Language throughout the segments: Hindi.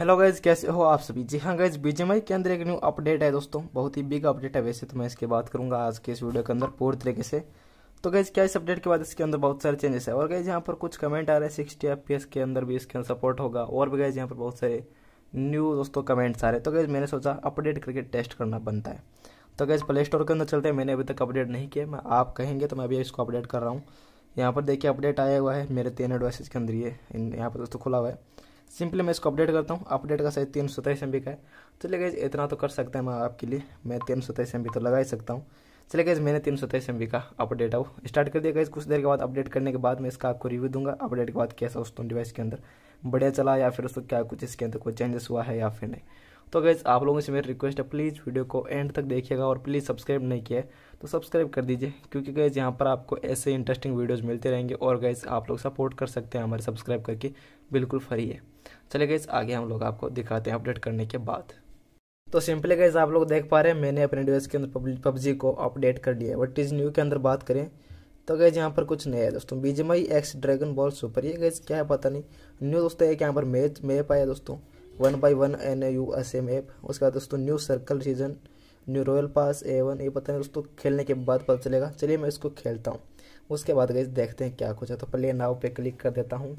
हेलो गाइज कैसे हो आप सभी जी हाँ गाइज बीजेमआई के अंदर एक न्यू अपडेट है दोस्तों बहुत ही बिग अपडेट है वैसे तो मैं इसके बात करूंगा आज के इस वीडियो के अंदर पूरी तरीके से तो गाइज क्या इस अपडेट के बाद इसके अंदर बहुत सारे चेंजेस है और गाइज यहाँ पर कुछ कमेंट आ रहे हैं सिक्सटी एफ के अंदर भी इसके अंदर सपोर्ट होगा और भी गाइज यहाँ पर बहुत सारे न्यू दोस्तों कमेंट्स आ रहे हैं तो गाइज मैंने सोचा अपडेट करके टेस्ट करना बनता है तो गाइज प्ले स्टोर के अंदर चलते हैं मैंने अभी तक अपडेट नहीं किया मैं आप कहेंगे तो मैं अभी इसको अपडेट कर रहा हूँ यहाँ पर देखिए अपडेट आया हुआ है मेरे तीन एडवाइस के अंदर ये यहाँ पर दोस्तों खुला हुआ है सिंपली मैं इसको अपडेट करता हूँ अपडेट का साइज तीन सौ तेईस एम बी का है चलिए गाइज इतना तो कर सकते हैं मैं आपके लिए मैं तीन सौ तेईस एम बी तो लगा ही सकता हूँ चलिए गाइज मैंने तीन सौ तेईस एम बी का अपडेट आओ स्टार्ट कर दिया गाइज कुछ देर के बाद अपडेट करने के बाद मैं इसका आपको रिव्यू दूंगा अपडेट के बाद कैसा उस डिवाइस के अंदर बढ़िया चला या फिर उसको क्या कुछ इसके अंदर कोई चेंजेस हुआ है या फिर नहीं तो गैस आप लोगों से मेरी रिक्वेस्ट है प्लीज़ वीडियो को एंड तक देखिएगा और प्लीज़ सब्सक्राइब नहीं किया तो सब्सक्राइब कर दीजिए क्योंकि गैस यहाँ पर आपको ऐसे इंटरेस्टिंग वीडियोज़ मिलते रहेंगे और गैस आप लोग सपोर्ट कर सकते हैं हमारे सब्सक्राइब करके बिल्कुल फ्री है चले गए आगे हम लोग आपको दिखाते हैं अपडेट करने के बाद तो सिंपली गैस आप लोग देख पा रहे हैं मैंने अपने डिवाइस के अंदर पबजी को अपडेट कर लिया है बट इज़ न्यू के अंदर बात करें तो गैस यहाँ पर कुछ नया है दोस्तों BGMI X dragon ball super ये गैस क्या है पता नहीं न्यू दोस्तों एक यहाँ पर मैच मैप आया दोस्तों one by one N U S M एप उसके बाद दोस्तों new circle region new royal pass A one ये पता नहीं दोस्तों खेलने के बाद पता चलेगा चलिए मैं इसको खेलता हूँ उसके बाद गैस देखते हैं क्या कुछ है तो पहले नाव पे क्लिक कर देता हूँ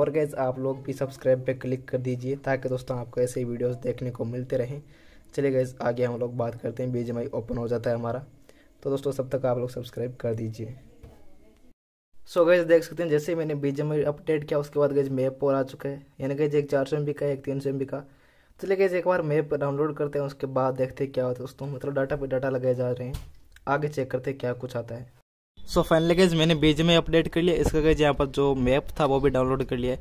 और गैस आप लोग भी सब्सक्राइब पे क्लिक कर दीजिए ताकि दोस्तों आपको ऐसे ही वीडियोस देखने को मिलते रहें चलिए गैस आगे हम लोग बात करते हैं बी ओपन हो जाता है हमारा तो दोस्तों सब तक आप लोग सब्सक्राइब कर दीजिए सो गैज देख सकते हैं जैसे मैंने बीजे में अपडेट किया उसके बाद गैज मैप और आ चुका है यानी गैज एक चार सौ का एक तीन सौ का चलिए गैज एक बार मैप डाउनलोड करते हैं उसके बाद देखते हैं क्या होता है दोस्तों मतलब डाटा पे डाटा लगाए जा रहे हैं आगे चेक करते हैं क्या कुछ आता है सो फाइनली गैज मैंने बीजे में अपडेट कर लिया इसका गैज यहाँ पर जो मैप था वो भी डाउनलोड कर लिया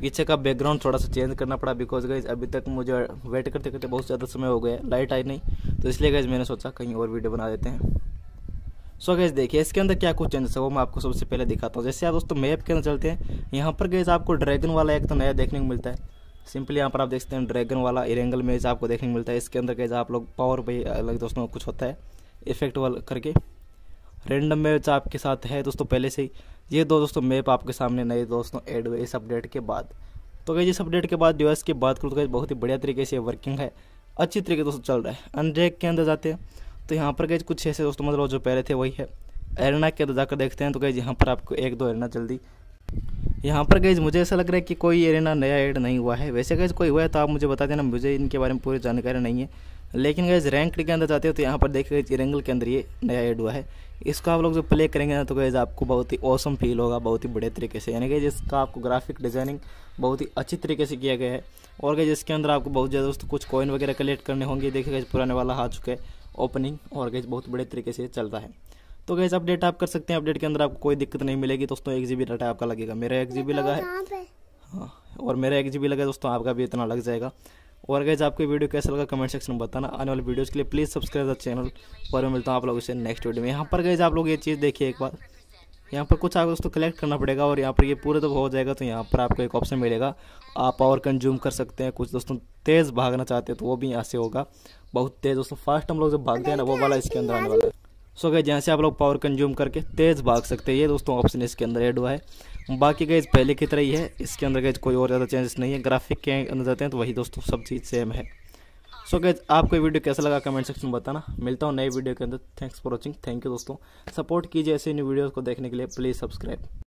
पीछे का बैकग्राउंड थोड़ा सा चेंज करना पड़ा बिकॉज गैज अभी तक मुझे वेट करते करते बहुत ज़्यादा समय हो गया लाइट आई नहीं तो इसलिए गैज मैंने सोचा कहीं और वीडियो बना देते हैं सो गैस देखिए इसके अंदर क्या कुछ चेंजेस है वो मैं आपको सबसे पहले दिखाता हूँ जैसे आप दोस्तों मैप के अंदर चलते हैं यहाँ पर गैस आपको ड्रैगन वाला एक तो नया देखने को मिलता है सिंपली यहाँ पर आप देखते हैं ड्रैगन वाला इरेंगल मेज आपको देखने को मिलता है इसके अंदर गैस आप लोग पावर भाई अलग दोस्तों कुछ होता है इफेक्ट वाल करके रेंडम मैच आपके साथ है दोस्तों पहले से ही ये दो दोस्तों मैप आपके सामने नए दोस्तों एड हुए इस अपडेट के बाद तो गई इस अपडेट के बाद डिवाइस की बात करूँ तो गई बहुत ही बढ़िया तरीके से वर्किंग है अच्छी तरीके दोस्तों चल रहा है अनड्रैक के अंदर जाते हैं तो यहाँ पर गए कुछ ऐसे दोस्तों मतलब जो पहले थे वही है एरना के अंदर तो जाकर देखते हैं तो गए यहाँ पर आपको एक दो एरना जल्दी यहाँ पर गई मुझे ऐसा लग रहा है कि कोई एरना नया ऐड नहीं हुआ है वैसे गई कोई हुआ है तो आप मुझे बता देना मुझे इनके बारे में पूरी जानकारी नहीं है लेकिन गैज रैंक के अंदर जाते हो तो यहाँ पर देखिए गए रेंगल के अंदर ये नया ऐड हुआ है इसको आप लोग जो प्ले करेंगे ना तो गैज आपको बहुत ही औसम फील होगा बहुत ही बढ़िया तरीके से यानी कि जिसका आपको ग्राफिक डिज़ाइनिंग बहुत ही अच्छी तरीके से किया गया है और गैज इसके अंदर आपको बहुत ज़्यादा दोस्तों कुछ कॉइन वगैरह कलेक्ट करने होंगे देखे गए पुराने वाला आ चुका है ओपनिंग और गैस बहुत बड़े तरीके से चल रहा है तो गैस अपडेट आप कर सकते हैं अपडेट के अंदर आपको कोई दिक्कत नहीं मिलेगी दोस्तों एक जी बी डाटा आपका लगेगा मेरा एक जी बी लगा है हाँ और मेरा एक जी बी लगा दोस्तों आपका भी इतना लग जाएगा और गैस आपको वीडियो कैसा लगा कमेंट सेक्शन में बताना आने वाले वीडियोज़ के लिए प्लीज़ सब्सक्राइब द चैनल पर मैं मिलता हूँ आप लोगों से नेक्स्ट वीडियो में यहाँ पर गैज आप लोग ये चीज़ देखिए एक बार यहाँ पर कुछ आपको दोस्तों कलेक्ट करना पड़ेगा और यहाँ पर ये पूरा जब हो जाएगा तो यहाँ पर आपको एक ऑप्शन मिलेगा आप पावर कंज्यूम कर सकते हैं कुछ दोस्तों तेज़ भागना चाहते हैं तो वो भी यहाँ से होगा बहुत तेज़ दोस्तों फास्ट हम लोग जब भागते हैं ना वो वाला इसके अंदर आने वाला है सो गए जैसे आप लोग पावर कंज्यूम करके तेज़ भाग सकते हैं ये दोस्तों ऑप्शन इसके अंदर ऐड हुआ है बाकी गैज पहले की तरह ही है इसके अंदर गैज कोई और ज़्यादा चेंजेस नहीं है ग्राफिक के अंदर जाते हैं तो वही दोस्तों सब चीज़ सेम है सो so गैज आपको वीडियो कैसा लगा कमेंट सेक्शन में बताना मिलता हूँ नई वीडियो के अंदर thanks for watching thank you दोस्तों सपोर्ट कीजिए ऐसे न्यू वीडियोज़ को देखने के लिए प्लीज़ सब्सक्राइब